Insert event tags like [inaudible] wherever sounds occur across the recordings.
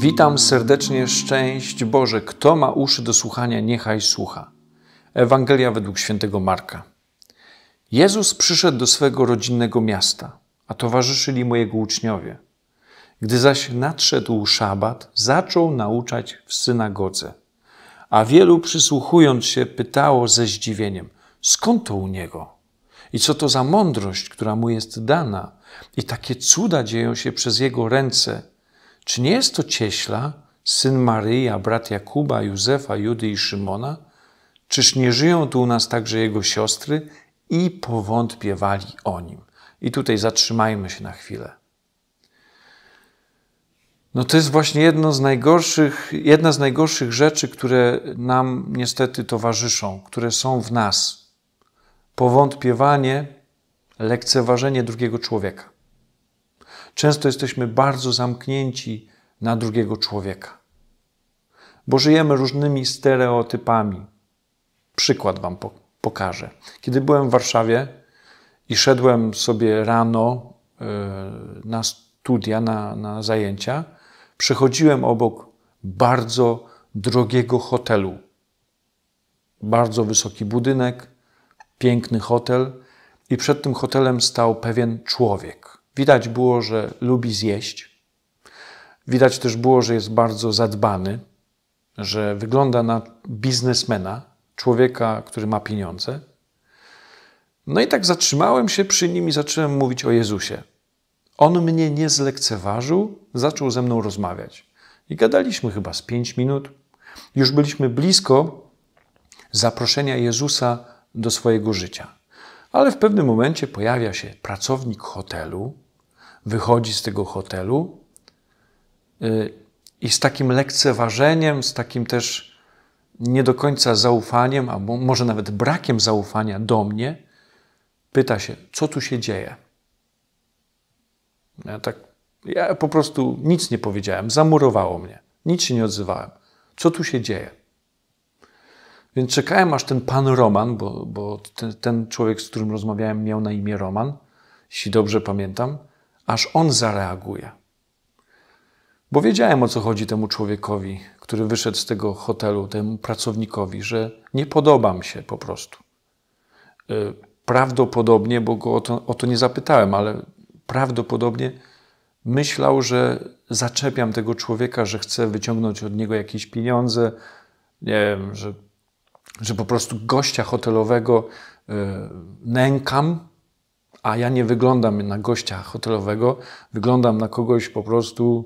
Witam serdecznie, szczęść Boże. Kto ma uszy do słuchania, niechaj słucha. Ewangelia według świętego Marka. Jezus przyszedł do swego rodzinnego miasta, a towarzyszyli mu jego uczniowie. Gdy zaś nadszedł szabat, zaczął nauczać w synagodze. A wielu przysłuchując się pytało ze zdziwieniem, skąd to u niego? I co to za mądrość, która mu jest dana? I takie cuda dzieją się przez jego ręce – czy nie jest to cieśla, syn Maryja, brat Jakuba, Józefa, Judy i Szymona? Czyż nie żyją tu u nas także jego siostry? I powątpiewali o nim. I tutaj zatrzymajmy się na chwilę. No to jest właśnie jedno z najgorszych, jedna z najgorszych rzeczy, które nam niestety towarzyszą, które są w nas. Powątpiewanie, lekceważenie drugiego człowieka. Często jesteśmy bardzo zamknięci na drugiego człowieka, bo żyjemy różnymi stereotypami. Przykład Wam pokażę. Kiedy byłem w Warszawie i szedłem sobie rano e, na studia, na, na zajęcia, przechodziłem obok bardzo drogiego hotelu. Bardzo wysoki budynek, piękny hotel, i przed tym hotelem stał pewien człowiek Widać było, że lubi zjeść. Widać też było, że jest bardzo zadbany, że wygląda na biznesmena, człowieka, który ma pieniądze. No i tak zatrzymałem się przy nim i zacząłem mówić o Jezusie. On mnie nie zlekceważył, zaczął ze mną rozmawiać. I gadaliśmy chyba z pięć minut. Już byliśmy blisko zaproszenia Jezusa do swojego życia. Ale w pewnym momencie pojawia się pracownik hotelu, wychodzi z tego hotelu y, i z takim lekceważeniem, z takim też nie do końca zaufaniem, albo może nawet brakiem zaufania do mnie, pyta się, co tu się dzieje. Ja tak, ja po prostu nic nie powiedziałem, zamurowało mnie, nic się nie odzywałem. Co tu się dzieje? Więc czekałem, aż ten pan Roman, bo, bo ten, ten człowiek, z którym rozmawiałem, miał na imię Roman, jeśli dobrze pamiętam, aż on zareaguje. Bo wiedziałem o co chodzi temu człowiekowi, który wyszedł z tego hotelu, temu pracownikowi, że nie podobam się po prostu. Y, prawdopodobnie, bo go o to, o to nie zapytałem, ale prawdopodobnie myślał, że zaczepiam tego człowieka, że chcę wyciągnąć od niego jakieś pieniądze, nie wiem, że, że po prostu gościa hotelowego y, nękam a ja nie wyglądam na gościa hotelowego, wyglądam na kogoś po prostu,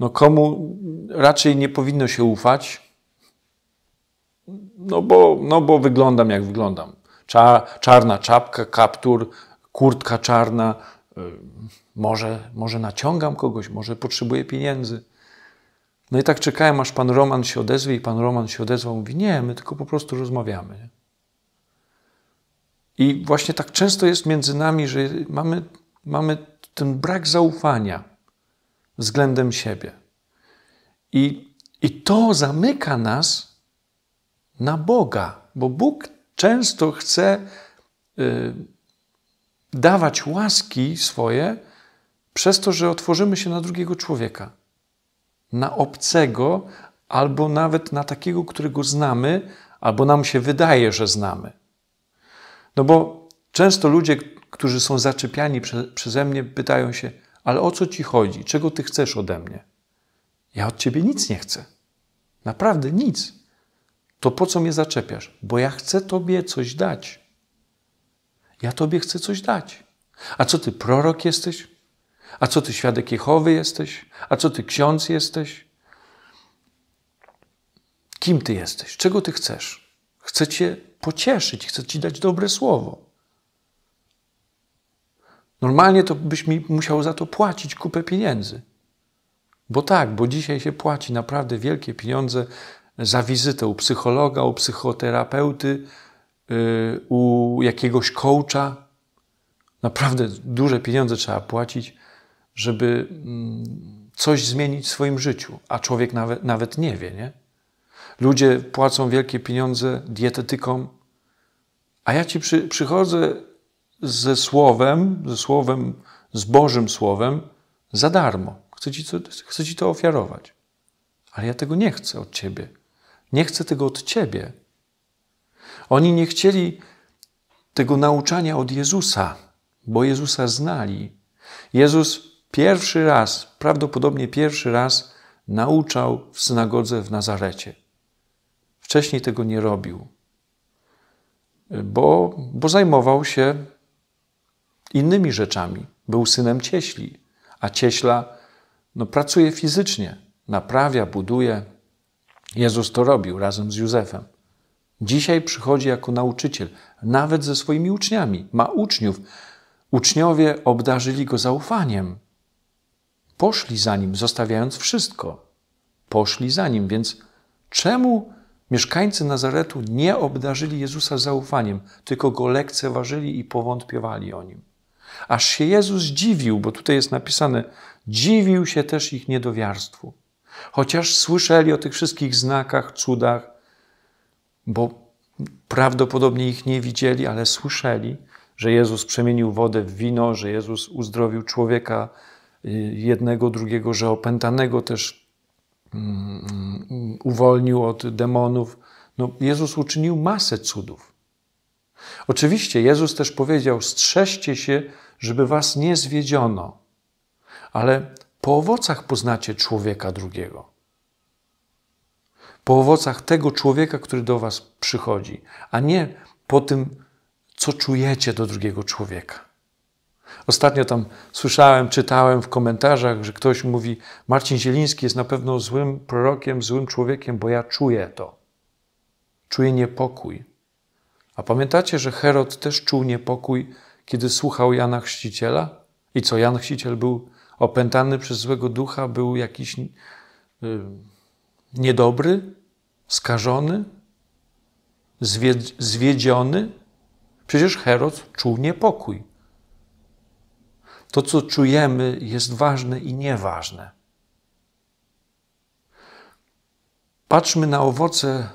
no komu raczej nie powinno się ufać, no bo, no bo wyglądam jak wyglądam. czarna czapka, kaptur, kurtka czarna. Y, może, może naciągam kogoś, może potrzebuję pieniędzy. No i tak czekałem, aż pan Roman się odezwie i pan Roman się odezwał. Mówi, nie, my tylko po prostu rozmawiamy. I właśnie tak często jest między nami, że mamy, mamy ten brak zaufania względem siebie. I, I to zamyka nas na Boga, bo Bóg często chce y, dawać łaski swoje przez to, że otworzymy się na drugiego człowieka, na obcego, albo nawet na takiego, którego znamy, albo nam się wydaje, że znamy. No bo często ludzie, którzy są zaczepiani prze, przeze mnie, pytają się, ale o co ci chodzi? Czego ty chcesz ode mnie? Ja od ciebie nic nie chcę. Naprawdę nic. To po co mnie zaczepiasz? Bo ja chcę tobie coś dać. Ja tobie chcę coś dać. A co ty, prorok jesteś? A co ty, świadek Jehowy jesteś? A co ty, ksiądz jesteś? Kim ty jesteś? Czego ty chcesz? Chce Cię pocieszyć, chce Ci dać dobre słowo. Normalnie to byś mi musiał za to płacić kupę pieniędzy. Bo tak, bo dzisiaj się płaci naprawdę wielkie pieniądze za wizytę u psychologa, u psychoterapeuty, y, u jakiegoś coacha. Naprawdę duże pieniądze trzeba płacić, żeby mm, coś zmienić w swoim życiu, a człowiek nawet, nawet nie wie, nie? Ludzie płacą wielkie pieniądze dietetykom, a ja ci przy, przychodzę ze słowem, ze słowem, z Bożym Słowem za darmo. Chcę ci, to, chcę ci to ofiarować. Ale ja tego nie chcę od ciebie. Nie chcę tego od ciebie. Oni nie chcieli tego nauczania od Jezusa, bo Jezusa znali. Jezus pierwszy raz, prawdopodobnie pierwszy raz, nauczał w synagodze w Nazarecie. Wcześniej tego nie robił, bo, bo zajmował się innymi rzeczami. Był synem cieśli, a cieśla no, pracuje fizycznie, naprawia, buduje. Jezus to robił razem z Józefem. Dzisiaj przychodzi jako nauczyciel, nawet ze swoimi uczniami. Ma uczniów. Uczniowie obdarzyli go zaufaniem. Poszli za nim, zostawiając wszystko. Poszli za nim, więc czemu Mieszkańcy Nazaretu nie obdarzyli Jezusa zaufaniem, tylko go lekceważyli i powątpiewali o nim. Aż się Jezus dziwił, bo tutaj jest napisane, dziwił się też ich niedowiarstwu. Chociaż słyszeli o tych wszystkich znakach, cudach, bo prawdopodobnie ich nie widzieli, ale słyszeli, że Jezus przemienił wodę w wino, że Jezus uzdrowił człowieka y, jednego, drugiego, że opętanego też Mm, mm, uwolnił od demonów. No, Jezus uczynił masę cudów. Oczywiście Jezus też powiedział: strzeżcie się, żeby was nie zwiedziono, ale po owocach poznacie człowieka drugiego. Po owocach tego człowieka, który do was przychodzi, a nie po tym, co czujecie do drugiego człowieka. Ostatnio tam słyszałem, czytałem w komentarzach, że ktoś mówi: Marcin Zieliński jest na pewno złym prorokiem, złym człowiekiem, bo ja czuję to. Czuję niepokój. A pamiętacie, że Herod też czuł niepokój, kiedy słuchał Jana Chrzciciela? I co, Jan Chrzciciel był opętany przez złego ducha, był jakiś yy, niedobry, skażony, zwiedziony? Przecież Herod czuł niepokój. To, co czujemy, jest ważne i nieważne. Patrzmy na owoce e,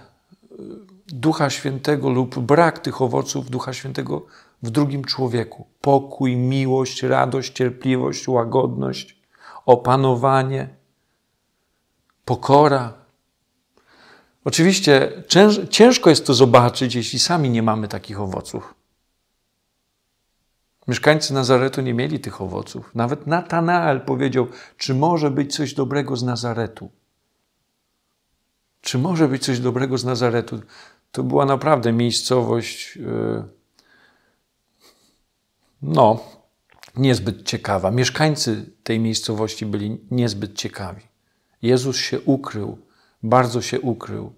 Ducha Świętego lub brak tych owoców Ducha Świętego w drugim człowieku. Pokój, miłość, radość, cierpliwość, łagodność, opanowanie, pokora. Oczywiście ciężko jest to zobaczyć, jeśli sami nie mamy takich owoców. Mieszkańcy Nazaretu nie mieli tych owoców. Nawet Natanael powiedział, czy może być coś dobrego z Nazaretu? Czy może być coś dobrego z Nazaretu? To była naprawdę miejscowość, yy, no, niezbyt ciekawa. Mieszkańcy tej miejscowości byli niezbyt ciekawi. Jezus się ukrył, bardzo się ukrył.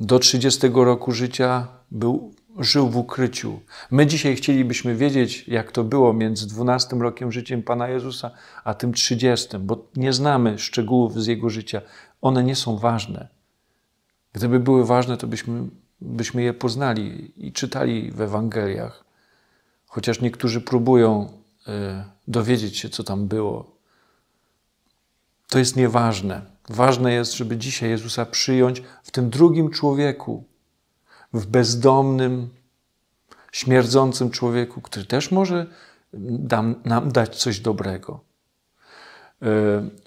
Do 30 roku życia był żył w ukryciu. My dzisiaj chcielibyśmy wiedzieć, jak to było między 12 rokiem życiem Pana Jezusa, a tym 30, bo nie znamy szczegółów z Jego życia. One nie są ważne. Gdyby były ważne, to byśmy, byśmy je poznali i czytali w Ewangeliach. Chociaż niektórzy próbują y, dowiedzieć się, co tam było. To jest nieważne. Ważne jest, żeby dzisiaj Jezusa przyjąć w tym drugim człowieku, w bezdomnym, śmierdzącym człowieku, który też może dam, nam dać coś dobrego. E,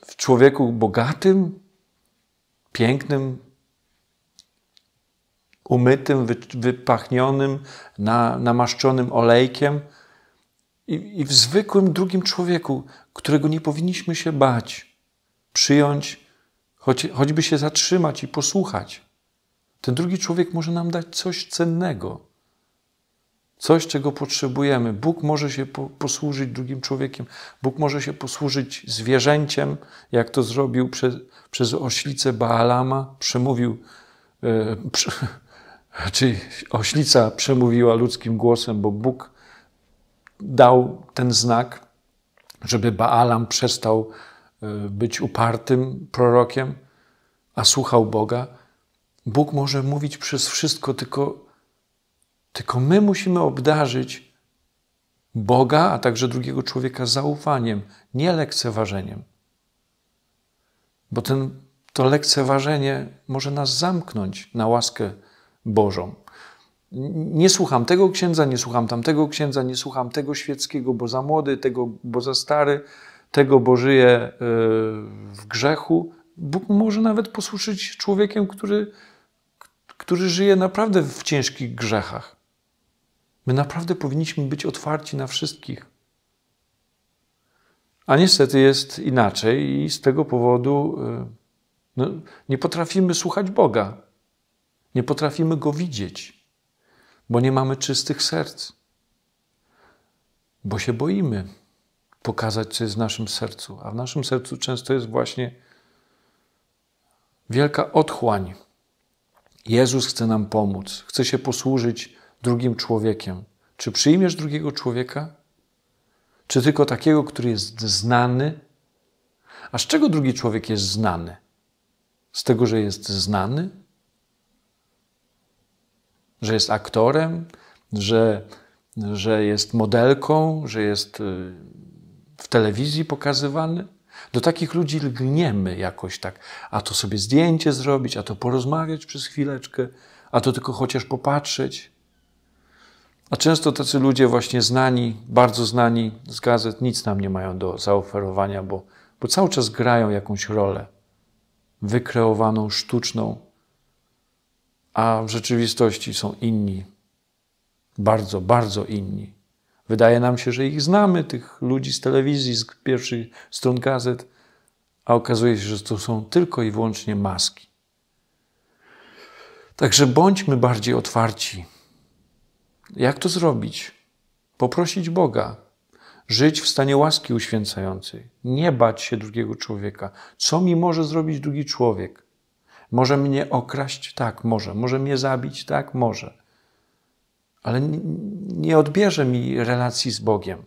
w człowieku bogatym, pięknym, umytym, wypachnionym, na, namaszczonym olejkiem i, i w zwykłym drugim człowieku, którego nie powinniśmy się bać, przyjąć, choć, choćby się zatrzymać i posłuchać. Ten drugi człowiek może nam dać coś cennego, coś, czego potrzebujemy. Bóg może się po, posłużyć drugim człowiekiem, Bóg może się posłużyć zwierzęciem, jak to zrobił przez, przez oślicę Baalama, przemówił. Yy, e, [laughs] czyli oślica przemówiła ludzkim głosem, bo Bóg dał ten znak, żeby Baalam przestał e, być upartym prorokiem, a słuchał Boga. Bóg może mówić przez wszystko, tylko, tylko my musimy obdarzyć Boga, a także drugiego człowieka zaufaniem, nie lekceważeniem. Bo ten, to lekceważenie może nas zamknąć na łaskę Bożą. Nie słucham tego księdza, nie słucham tamtego księdza, nie słucham tego świeckiego, bo za młody, tego, bo za stary, tego, bo żyje y, w grzechu. Bóg może nawet posłuszyć człowiekiem, który który żyje naprawdę w ciężkich grzechach. My naprawdę powinniśmy być otwarci na wszystkich. A niestety jest inaczej, i z tego powodu y, no, nie potrafimy słuchać Boga, nie potrafimy go widzieć, bo nie mamy czystych serc, bo się boimy pokazać, co jest w naszym sercu. A w naszym sercu często jest właśnie wielka otchłań, Jezus chce nam pomóc, chce się posłużyć drugim człowiekiem. Czy przyjmiesz drugiego człowieka? Czy tylko takiego, który jest znany? A z czego drugi człowiek jest znany? Z tego, że jest znany? Że jest aktorem, że, że jest modelką, że jest y, w telewizji pokazywany? Do takich ludzi lgniemy jakoś tak, a to sobie zdjęcie zrobić, a to porozmawiać przez chwileczkę, a to tylko chociaż popatrzeć. A często tacy ludzie właśnie znani, bardzo znani z gazet, nic nam nie mają do zaoferowania, bo, bo cały czas grają jakąś rolę wykreowaną, sztuczną, a w rzeczywistości są inni, bardzo, bardzo inni. Wydaje nam się, że ich znamy, tych ludzi z telewizji, z pierwszych stron gazet, a okazuje się, że to są tylko i wyłącznie maski. Także bądźmy bardziej otwarci. Jak to zrobić? Poprosić Boga, żyć w stanie łaski uświęcającej, nie bać się drugiego człowieka. Co mi może zrobić drugi człowiek? Może mnie okraść? Tak, może. Może mnie zabić? Tak, może ale nie odbierze mi relacji z Bogiem.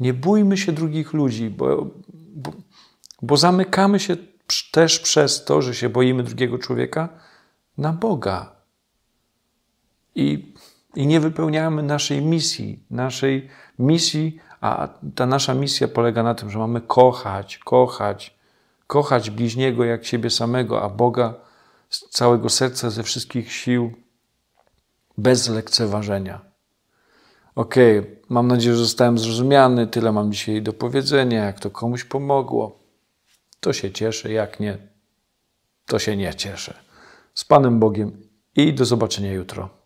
Nie bójmy się drugich ludzi, bo, bo, bo zamykamy się też przez to, że się boimy drugiego człowieka na Boga. I, i nie wypełniamy naszej misji, naszej misji, a ta nasza misja polega na tym, że mamy kochać, kochać, kochać bliźniego jak siebie samego, a Boga z całego serca, ze wszystkich sił bez lekceważenia. Okej, okay, mam nadzieję, że zostałem zrozumiany, tyle mam dzisiaj do powiedzenia. Jak to komuś pomogło, to się cieszę, jak nie, to się nie cieszę. Z Panem Bogiem i do zobaczenia jutro.